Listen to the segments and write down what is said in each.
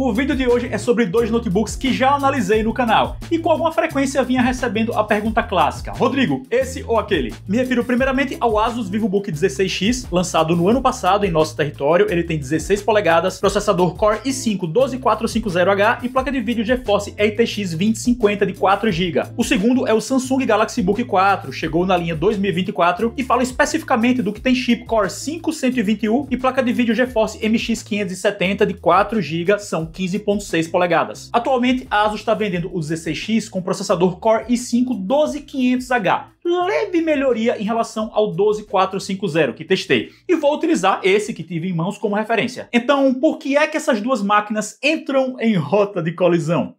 O vídeo de hoje é sobre dois notebooks que já analisei no canal e com alguma frequência vinha recebendo a pergunta clássica: Rodrigo, esse ou aquele? Me refiro primeiramente ao Asus VivoBook 16X, lançado no ano passado em nosso território. Ele tem 16 polegadas, processador Core i5 12450H e placa de vídeo GeForce RTX 2050 de 4 GB. O segundo é o Samsung Galaxy Book 4, chegou na linha 2024 e fala especificamente do que tem chip Core 521 e placa de vídeo GeForce MX 570 de 4 GB são 15.6 polegadas. Atualmente, a ASUS está vendendo o 16X com processador Core i5 12500H, leve melhoria em relação ao 12450 que testei, e vou utilizar esse que tive em mãos como referência. Então, por que é que essas duas máquinas entram em rota de colisão?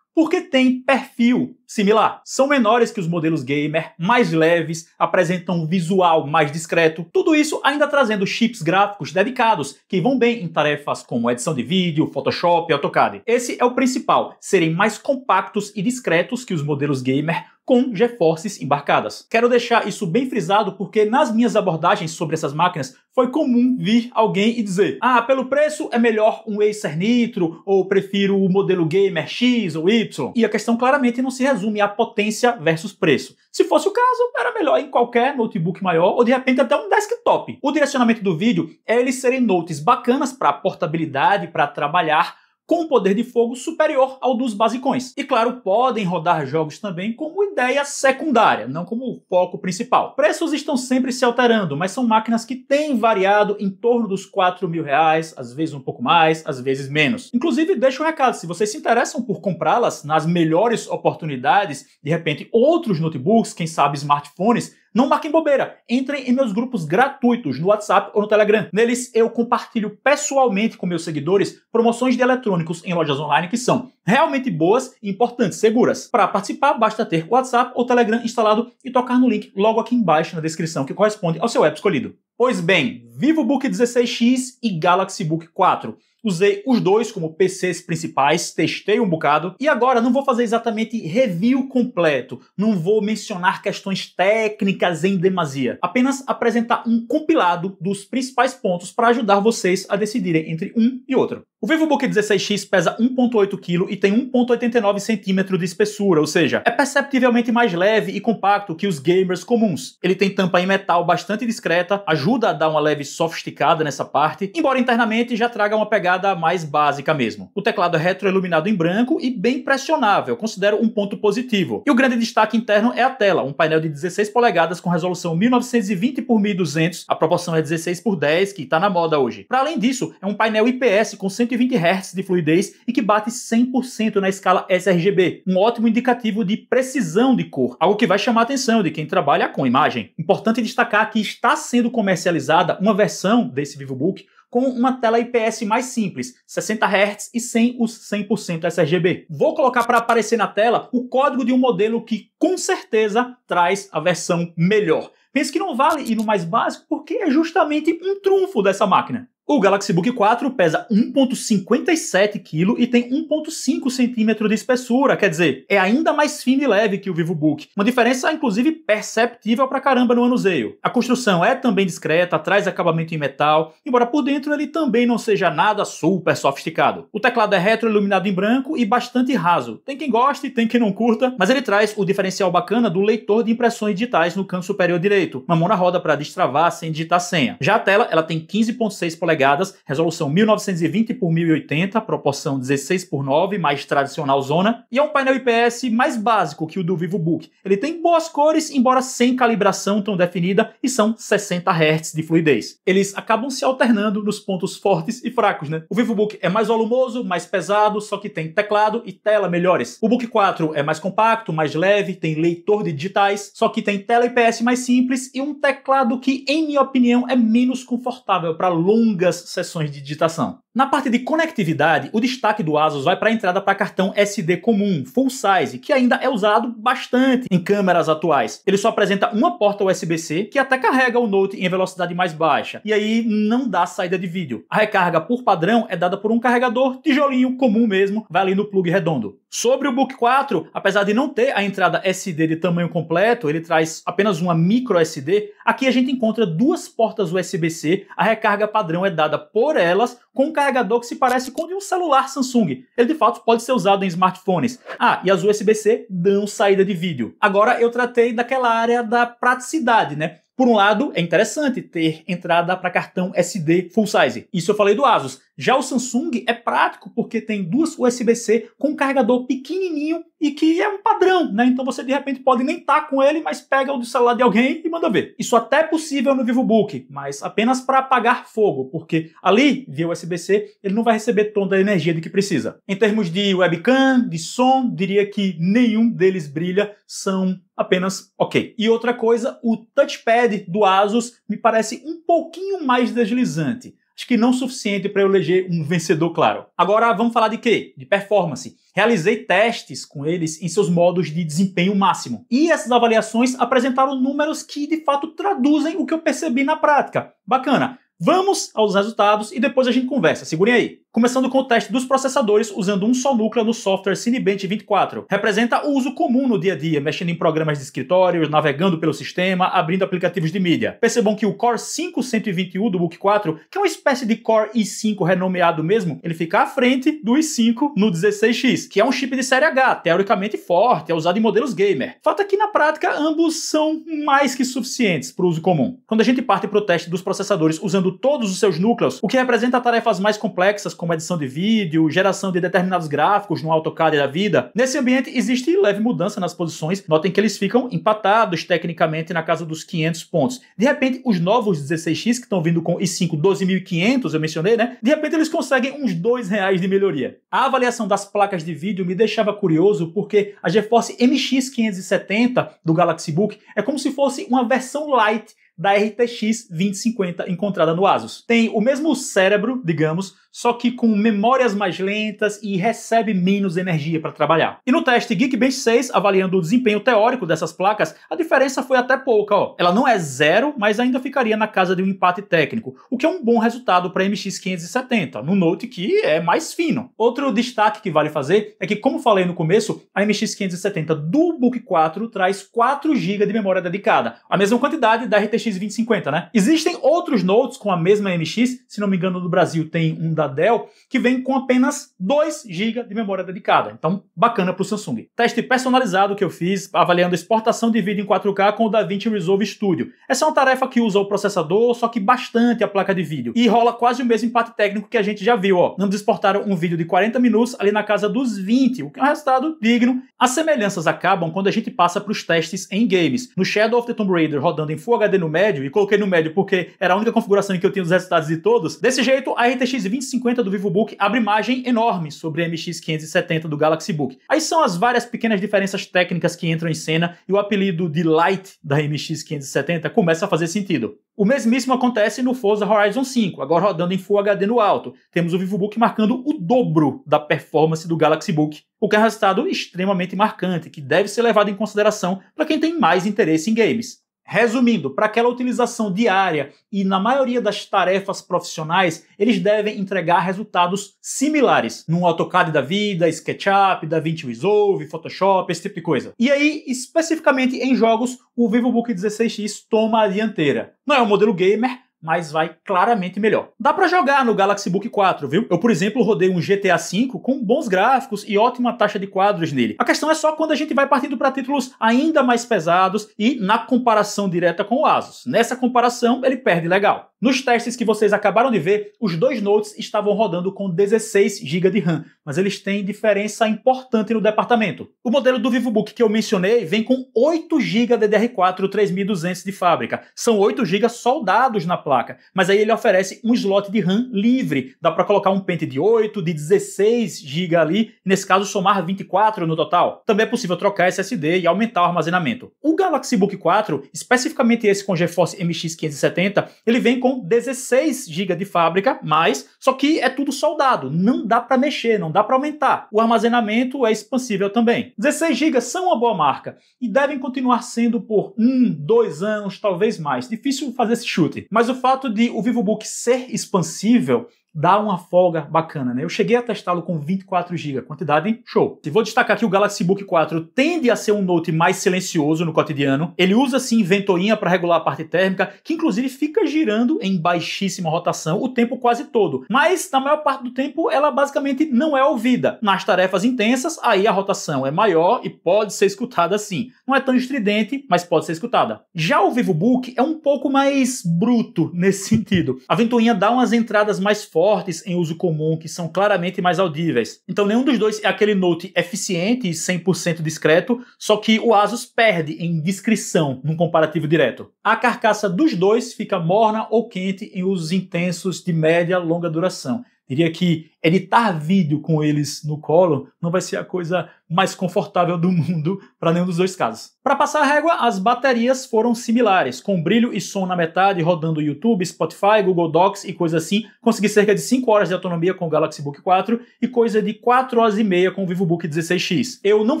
porque têm perfil similar. São menores que os modelos gamer, mais leves, apresentam um visual mais discreto, tudo isso ainda trazendo chips gráficos dedicados que vão bem em tarefas como edição de vídeo, Photoshop, AutoCAD. Esse é o principal, serem mais compactos e discretos que os modelos gamer com GeForces embarcadas. Quero deixar isso bem frisado porque nas minhas abordagens sobre essas máquinas foi comum vir alguém e dizer: "Ah, pelo preço é melhor um Acer Nitro ou prefiro o modelo Gamer X ou Y". E a questão claramente não se resume à potência versus preço. Se fosse o caso, era melhor em qualquer notebook maior ou de repente até um desktop. O direcionamento do vídeo é eles serem notes bacanas para portabilidade, para trabalhar com um poder de fogo superior ao dos basicões. E claro, podem rodar jogos também como ideia secundária, não como foco principal. Preços estão sempre se alterando, mas são máquinas que têm variado em torno dos 4 mil reais, às vezes um pouco mais, às vezes menos. Inclusive, deixa um recado, se vocês se interessam por comprá-las nas melhores oportunidades, de repente outros notebooks, quem sabe smartphones, não marquem bobeira, entrem em meus grupos gratuitos no WhatsApp ou no Telegram. Neles eu compartilho pessoalmente com meus seguidores promoções de eletrônicos em lojas online que são realmente boas e importantes, seguras. Para participar, basta ter o WhatsApp ou Telegram instalado e tocar no link logo aqui embaixo na descrição que corresponde ao seu app escolhido. Pois bem, VivoBook 16X e Galaxy Book 4. Usei os dois como PCs principais, testei um bocado. E agora não vou fazer exatamente review completo, não vou mencionar questões técnicas em demasia. Apenas apresentar um compilado dos principais pontos para ajudar vocês a decidirem entre um e outro. O VivoBook 16X pesa 1.8 kg e tem 1.89 cm de espessura, ou seja, é perceptivelmente mais leve e compacto que os gamers comuns. Ele tem tampa em metal bastante discreta, ajuda a dar uma leve sofisticada nessa parte, embora internamente já traga uma pegada mais básica mesmo. O teclado é retroiluminado em branco e bem pressionável, considero um ponto positivo. E o grande destaque interno é a tela, um painel de 16 polegadas com resolução 1920 x 1200, a proporção é 16 por 10, que está na moda hoje. Para além disso, é um painel IPS com 100 120 Hz de fluidez e que bate 100% na escala sRGB, um ótimo indicativo de precisão de cor, algo que vai chamar a atenção de quem trabalha com imagem. Importante destacar que está sendo comercializada uma versão desse VivoBook com uma tela IPS mais simples, 60 Hz e sem os 100% sRGB. Vou colocar para aparecer na tela o código de um modelo que com certeza traz a versão melhor. Penso que não vale ir no mais básico porque é justamente um trunfo dessa máquina. O Galaxy Book 4 pesa 1,57 kg e tem 1,5 cm de espessura, quer dizer, é ainda mais fino e leve que o VivoBook. Uma diferença, inclusive, perceptível pra caramba no manuseio. A construção é também discreta, traz acabamento em metal, embora por dentro ele também não seja nada super sofisticado. O teclado é retroiluminado em branco e bastante raso. Tem quem goste, tem quem não curta, mas ele traz o diferencial bacana do leitor de impressões digitais no canto superior direito, uma mão na roda para destravar sem digitar senha. Já a tela, ela tem 15,6 polegadas polegadas, resolução 1920 por 1080, proporção 16 por 9, mais tradicional zona, e é um painel IPS mais básico que o do VivoBook. Ele tem boas cores, embora sem calibração tão definida, e são 60 Hz de fluidez. Eles acabam se alternando nos pontos fortes e fracos, né? O VivoBook é mais volumoso, mais pesado, só que tem teclado e tela melhores. O Book 4 é mais compacto, mais leve, tem leitor de digitais, só que tem tela IPS mais simples e um teclado que, em minha opinião, é menos confortável para longa inúmeras sessões de digitação. Na parte de conectividade, o destaque do ASUS vai para a entrada para cartão SD comum, full size, que ainda é usado bastante em câmeras atuais. Ele só apresenta uma porta USB-C, que até carrega o Note em velocidade mais baixa, e aí não dá saída de vídeo. A recarga por padrão é dada por um carregador tijolinho comum mesmo, vai ali no plug redondo. Sobre o Book 4, apesar de não ter a entrada SD de tamanho completo, ele traz apenas uma micro SD. Aqui a gente encontra duas portas USB-C, a recarga padrão é dada por elas com carregador carregador que se parece com o de um celular Samsung. Ele de fato pode ser usado em smartphones. Ah, e as USB-C dão saída de vídeo. Agora eu tratei daquela área da praticidade, né? Por um lado, é interessante ter entrada para cartão SD full size. Isso eu falei do Asus. Já o Samsung é prático porque tem duas USB-C com um carregador pequenininho e que é um padrão, né? Então você de repente pode nem estar tá com ele, mas pega o do celular de alguém e manda ver. Isso até é possível no VivoBook, mas apenas para apagar fogo, porque ali, via USB-C, ele não vai receber toda a energia de que precisa. Em termos de webcam, de som, diria que nenhum deles brilha, são apenas ok. E outra coisa, o touchpad do Asus me parece um pouquinho mais deslizante. Acho que não suficiente para eu eleger um vencedor, claro. Agora vamos falar de quê? De performance. Realizei testes com eles em seus modos de desempenho máximo. E essas avaliações apresentaram números que de fato traduzem o que eu percebi na prática. Bacana. Vamos aos resultados e depois a gente conversa, segurem aí. Começando com o teste dos processadores usando um só núcleo no software Cinebench 24. Representa o uso comum no dia a dia, mexendo em programas de escritórios, navegando pelo sistema, abrindo aplicativos de mídia. Percebam que o Core 5120U do Book 4, que é uma espécie de Core i5 renomeado mesmo, ele fica à frente do i5 no 16X, que é um chip de série H, teoricamente forte, é usado em modelos gamer. Falta que na prática ambos são mais que suficientes para o uso comum. Quando a gente parte para o teste dos processadores usando todos os seus núcleos, o que representa tarefas mais complexas como edição de vídeo, geração de determinados gráficos no AutoCAD da vida. Nesse ambiente existe leve mudança nas posições, notem que eles ficam empatados tecnicamente na casa dos 500 pontos. De repente, os novos 16X que estão vindo com i5 12.500, eu mencionei, né? De repente eles conseguem uns dois reais de melhoria. A avaliação das placas de vídeo me deixava curioso porque a GeForce MX 570 do Galaxy Book é como se fosse uma versão light da RTX 2050 encontrada no Asus. Tem o mesmo cérebro, digamos, só que com memórias mais lentas e recebe menos energia para trabalhar. E no teste Geekbench 6, avaliando o desempenho teórico dessas placas, a diferença foi até pouca. Ó. Ela não é zero, mas ainda ficaria na casa de um empate técnico, o que é um bom resultado para a MX570, no Note que é mais fino. Outro destaque que vale fazer é que, como falei no começo, a MX570 do Book 4 traz 4 GB de memória dedicada, a mesma quantidade da RTX 2050, né? Existem outros Notes com a mesma MX, se não me engano no Brasil tem um da da Dell, que vem com apenas 2 GB de memória dedicada. Então, bacana para o Samsung. Teste personalizado que eu fiz, avaliando exportação de vídeo em 4K com o DaVinci Resolve Studio. Essa é uma tarefa que usa o processador, só que bastante a placa de vídeo. E rola quase o mesmo impacto técnico que a gente já viu, ó. Ambos exportaram um vídeo de 40 minutos ali na casa dos 20, o que é um resultado digno. As semelhanças acabam quando a gente passa para os testes em games. No Shadow of the Tomb Raider rodando em Full HD no médio, e coloquei no médio porque era a única configuração em que eu tinha os resultados de todos, desse jeito a RTX 20 550 do VivoBook abre margem enorme sobre a MX 570 do Galaxy Book. Aí são as várias pequenas diferenças técnicas que entram em cena e o apelido de Light da MX 570 começa a fazer sentido. O mesmíssimo acontece no Forza Horizon 5, agora rodando em Full HD no alto. Temos o VivoBook marcando o dobro da performance do Galaxy Book, o que é um resultado extremamente marcante, que deve ser levado em consideração para quem tem mais interesse em games. Resumindo, para aquela utilização diária e na maioria das tarefas profissionais, eles devem entregar resultados similares num AutoCAD da vida, SketchUp, DaVinci Resolve, Photoshop, esse tipo de coisa. E aí, especificamente em jogos, o VivoBook 16x toma a dianteira. Não é um modelo gamer, mas vai claramente melhor. Dá para jogar no Galaxy Book 4, viu? Eu, por exemplo, rodei um GTA V com bons gráficos e ótima taxa de quadros nele. A questão é só quando a gente vai partindo para títulos ainda mais pesados e na comparação direta com o Asus. Nessa comparação, ele perde legal. Nos testes que vocês acabaram de ver, os dois Notes estavam rodando com 16 GB de RAM, mas eles têm diferença importante no departamento. O modelo do VivoBook que eu mencionei vem com 8 GB DDR4 3200 de fábrica. São 8 GB soldados na placa, mas aí ele oferece um slot de RAM livre. Dá para colocar um pente de 8, de 16 GB ali, nesse caso somar 24 no total. Também é possível trocar SSD e aumentar o armazenamento. O Galaxy Book 4, especificamente esse com GeForce MX 570, ele vem com 16 GB de fábrica, mas só que é tudo soldado, não dá para mexer, não dá dá para aumentar. O armazenamento é expansível também. 16 GB são uma boa marca e devem continuar sendo por um, dois anos, talvez mais. Difícil fazer esse chute. Mas o fato de o VivoBook ser expansível dá uma folga bacana, né? Eu cheguei a testá-lo com 24 GB, quantidade show. E vou destacar que o Galaxy Book 4 tende a ser um note mais silencioso no cotidiano. Ele usa sim ventoinha para regular a parte térmica, que inclusive fica girando em baixíssima rotação o tempo quase todo. Mas na maior parte do tempo ela basicamente não é ouvida. Nas tarefas intensas, aí a rotação é maior e pode ser escutada sim. Não é tão estridente, mas pode ser escutada. Já o Vivo Book é um pouco mais bruto nesse sentido. A ventoinha dá umas entradas mais fortes fortes em uso comum que são claramente mais audíveis. Então nenhum dos dois é aquele Note eficiente e 100% discreto, só que o Asus perde em discrição num comparativo direto. A carcaça dos dois fica morna ou quente em usos intensos de média longa duração. Diria que editar vídeo com eles no colo não vai ser a coisa mais confortável do mundo para nenhum dos dois casos. Para passar a régua, as baterias foram similares, com brilho e som na metade, rodando YouTube, Spotify, Google Docs e coisa assim. Consegui cerca de 5 horas de autonomia com o Galaxy Book 4 e coisa de 4 horas e meia com o VivoBook 16X. Eu não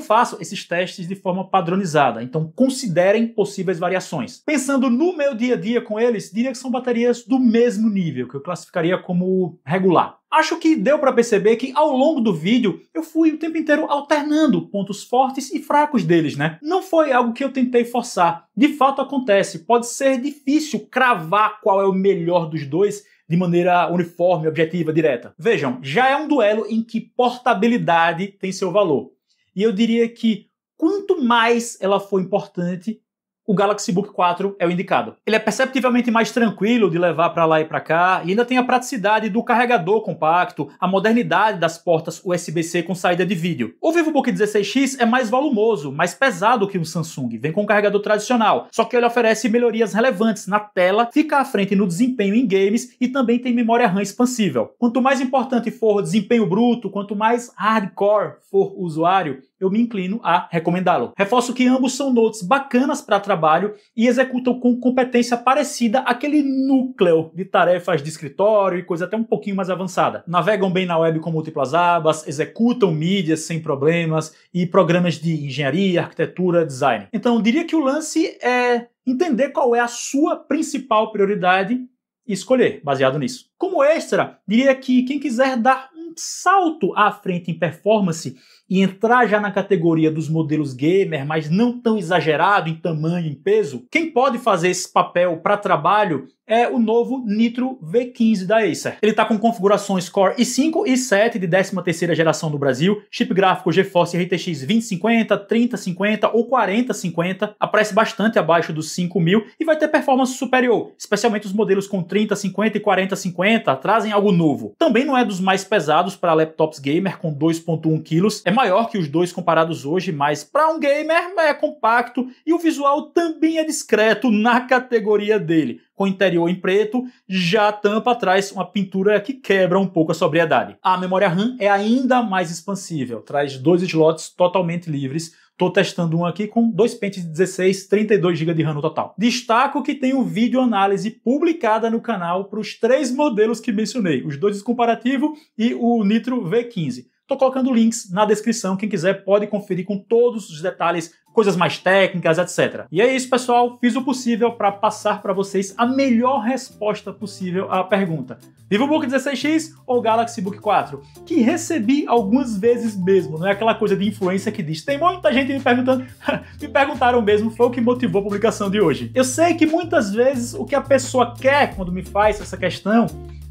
faço esses testes de forma padronizada, então considerem possíveis variações. Pensando no meu dia a dia com eles, diria que são baterias do mesmo nível, que eu classificaria como regular. Acho que deu para perceber que ao longo do vídeo eu fui o tempo inteiro alternando pontos fortes e fracos deles, né? Não foi algo que eu tentei forçar. De fato acontece, pode ser difícil cravar qual é o melhor dos dois de maneira uniforme, objetiva, direta. Vejam, já é um duelo em que portabilidade tem seu valor. E eu diria que quanto mais ela for importante, o Galaxy Book 4 é o indicado. Ele é perceptivelmente mais tranquilo de levar para lá e para cá e ainda tem a praticidade do carregador compacto, a modernidade das portas USB-C com saída de vídeo. O VivoBook 16X é mais volumoso, mais pesado que um Samsung, vem com um carregador tradicional, só que ele oferece melhorias relevantes na tela, fica à frente no desempenho em games e também tem memória RAM expansível. Quanto mais importante for o desempenho bruto, quanto mais hardcore for o usuário, eu me inclino a recomendá-lo. Reforço que ambos são notes bacanas para trabalho e executam com competência parecida aquele núcleo de tarefas de escritório e coisa até um pouquinho mais avançada. Navegam bem na web com múltiplas abas, executam mídias sem problemas e programas de engenharia, arquitetura, design. Então, diria que o lance é entender qual é a sua principal prioridade e escolher baseado nisso. Como extra, diria que quem quiser dar um salto à frente em performance e entrar já na categoria dos modelos gamer, mas não tão exagerado em tamanho, em peso, quem pode fazer esse papel para trabalho é o novo Nitro V15 da Acer. Ele está com configurações Core i5 e i7 de 13ª geração do Brasil, chip gráfico GeForce RTX 2050, 3050 ou 4050, Aparece bastante abaixo dos 5000 e vai ter performance superior, especialmente os modelos com 3050 e 4050 trazem algo novo. Também não é dos mais pesados para laptops gamer com 2.1 kg, é maior que os dois comparados hoje, mas para um gamer é compacto e o visual também é discreto na categoria dele. Com o interior em preto, já a tampa traz uma pintura que quebra um pouco a sobriedade. A memória RAM é ainda mais expansível, traz dois slots totalmente livres, Estou testando um aqui com dois pentes de 16, 32 GB de RAM no total. Destaco que tem um vídeo análise publicada no canal para os três modelos que mencionei, os dois comparativo e o Nitro V15. Estou colocando links na descrição, quem quiser pode conferir com todos os detalhes, coisas mais técnicas, etc. E é isso, pessoal. Fiz o possível para passar para vocês a melhor resposta possível à pergunta: VivoBook 16X ou Galaxy Book 4? Que recebi algumas vezes mesmo, não é aquela coisa de influência que diz. Tem muita gente me perguntando, me perguntaram mesmo, foi o que motivou a publicação de hoje. Eu sei que muitas vezes o que a pessoa quer quando me faz essa questão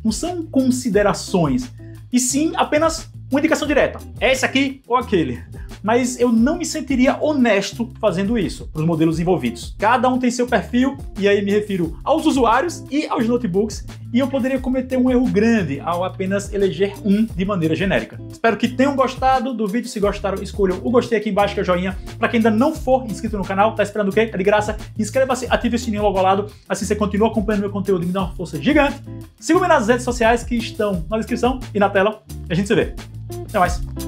não são considerações, e sim apenas uma indicação direta. É esse aqui ou aquele. Mas eu não me sentiria honesto fazendo isso para os modelos envolvidos. Cada um tem seu perfil, e aí me refiro aos usuários e aos notebooks, e eu poderia cometer um erro grande ao apenas eleger um de maneira genérica. Espero que tenham gostado do vídeo. Se gostaram, escolham o gostei aqui embaixo, que é o joinha. Para quem ainda não for inscrito no canal, tá esperando o quê? É de graça. Inscreva-se, ative o sininho logo ao lado, assim você continua acompanhando meu conteúdo e me dá uma força gigante. Siga-me nas redes sociais que estão na descrição e na tela. A gente se vê. No worries.